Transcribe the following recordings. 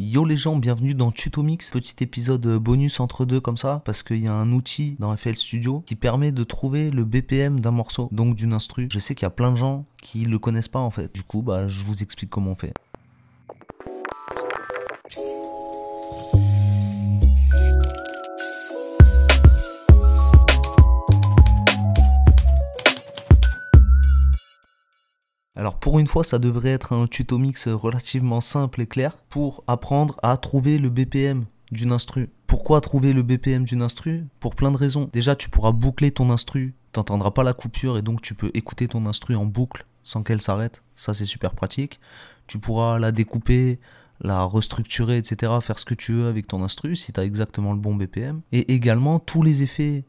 Yo les gens, bienvenue dans Tutomix, petit épisode euh, bonus entre deux comme ça, parce qu'il y a un outil dans FL Studio qui permet de trouver le BPM d'un morceau, donc d'une instru. Je sais qu'il y a plein de gens qui le connaissent pas en fait, du coup bah je vous explique comment on fait. Alors pour une fois, ça devrait être un tuto mix relativement simple et clair pour apprendre à trouver le BPM d'une instru. Pourquoi trouver le BPM d'une instru Pour plein de raisons. Déjà, tu pourras boucler ton instru, t'entendras pas la coupure et donc tu peux écouter ton instru en boucle sans qu'elle s'arrête. Ça, c'est super pratique. Tu pourras la découper, la restructurer, etc. Faire ce que tu veux avec ton instru si tu as exactement le bon BPM. Et également, tous les effets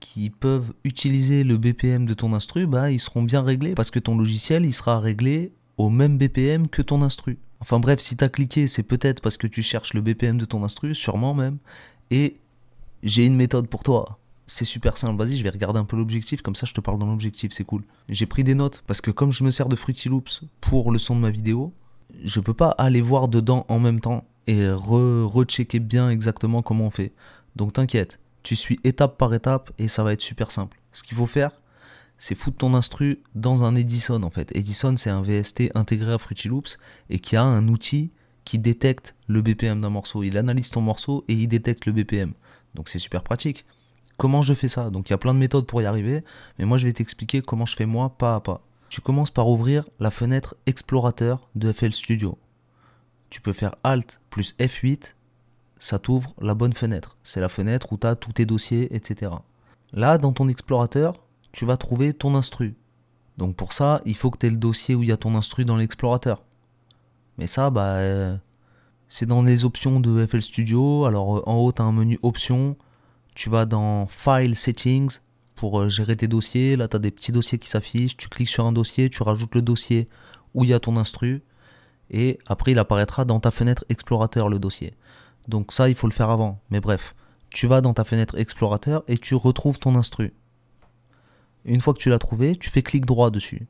qui peuvent utiliser le BPM de ton instru, bah, ils seront bien réglés parce que ton logiciel, il sera réglé au même BPM que ton instru. Enfin bref, si tu as cliqué, c'est peut-être parce que tu cherches le BPM de ton instru, sûrement même. Et j'ai une méthode pour toi. C'est super simple, vas-y, je vais regarder un peu l'objectif, comme ça je te parle dans l'objectif, c'est cool. J'ai pris des notes, parce que comme je me sers de Fruity Loops pour le son de ma vidéo, je peux pas aller voir dedans en même temps et rechecker -re bien exactement comment on fait. Donc t'inquiète, tu suis étape par étape et ça va être super simple. Ce qu'il faut faire, c'est foutre ton instru dans un Edison en fait. Edison, c'est un VST intégré à Fruity Loops et qui a un outil qui détecte le BPM d'un morceau. Il analyse ton morceau et il détecte le BPM. Donc c'est super pratique. Comment je fais ça Donc il y a plein de méthodes pour y arriver, mais moi je vais t'expliquer comment je fais moi pas à pas. Tu commences par ouvrir la fenêtre explorateur de FL Studio. Tu peux faire Alt plus F8 ça t'ouvre la bonne fenêtre. C'est la fenêtre où tu as tous tes dossiers, etc. Là, dans ton explorateur, tu vas trouver ton instru. Donc pour ça, il faut que tu aies le dossier où il y a ton instru dans l'explorateur. Mais ça, bah, euh, c'est dans les options de FL Studio. Alors euh, en haut, tu as un menu options. Tu vas dans File Settings pour euh, gérer tes dossiers. Là, tu as des petits dossiers qui s'affichent. Tu cliques sur un dossier, tu rajoutes le dossier où il y a ton instru. Et après, il apparaîtra dans ta fenêtre explorateur, le dossier. Donc ça, il faut le faire avant. Mais bref, tu vas dans ta fenêtre explorateur et tu retrouves ton instru. Une fois que tu l'as trouvé, tu fais clic droit dessus.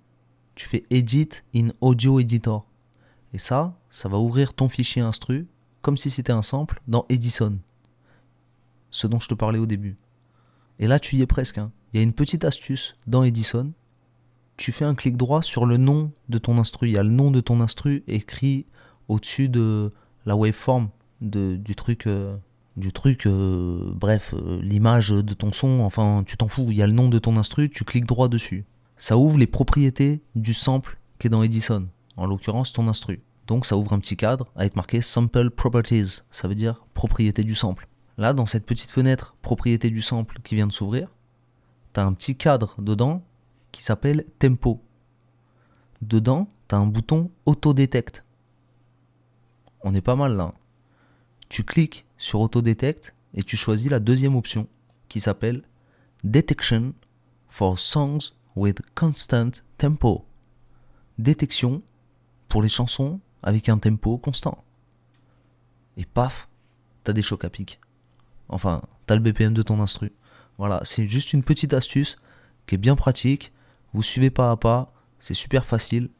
Tu fais Edit in Audio Editor. Et ça, ça va ouvrir ton fichier instru, comme si c'était un sample, dans Edison. Ce dont je te parlais au début. Et là, tu y es presque. Hein. Il y a une petite astuce dans Edison. Tu fais un clic droit sur le nom de ton instru. Il y a le nom de ton instru écrit au-dessus de la waveform du truc, euh, du truc euh, bref, euh, l'image de ton son, enfin tu t'en fous, il y a le nom de ton instru, tu cliques droit dessus. Ça ouvre les propriétés du sample qui est dans Edison, en l'occurrence ton instru. Donc ça ouvre un petit cadre avec marqué Sample Properties, ça veut dire propriété du sample. Là, dans cette petite fenêtre propriété du sample qui vient de s'ouvrir, tu as un petit cadre dedans qui s'appelle Tempo. Dedans, tu as un bouton Auto-Detect. On est pas mal là. Hein tu cliques sur Autodetect et tu choisis la deuxième option qui s'appelle Detection for Songs with Constant Tempo. Détection pour les chansons avec un tempo constant. Et paf, t'as des chocs à pic. Enfin, t'as le BPM de ton instru. Voilà, c'est juste une petite astuce qui est bien pratique. Vous suivez pas à pas, c'est super facile.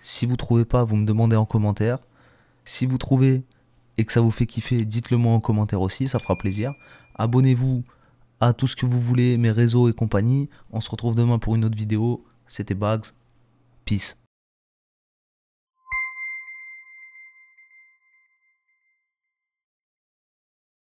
Si vous trouvez pas, vous me demandez en commentaire. Si vous trouvez et que ça vous fait kiffer, dites-le moi en commentaire aussi, ça fera plaisir. Abonnez-vous à tout ce que vous voulez, mes réseaux et compagnie. On se retrouve demain pour une autre vidéo. C'était Bags. Peace.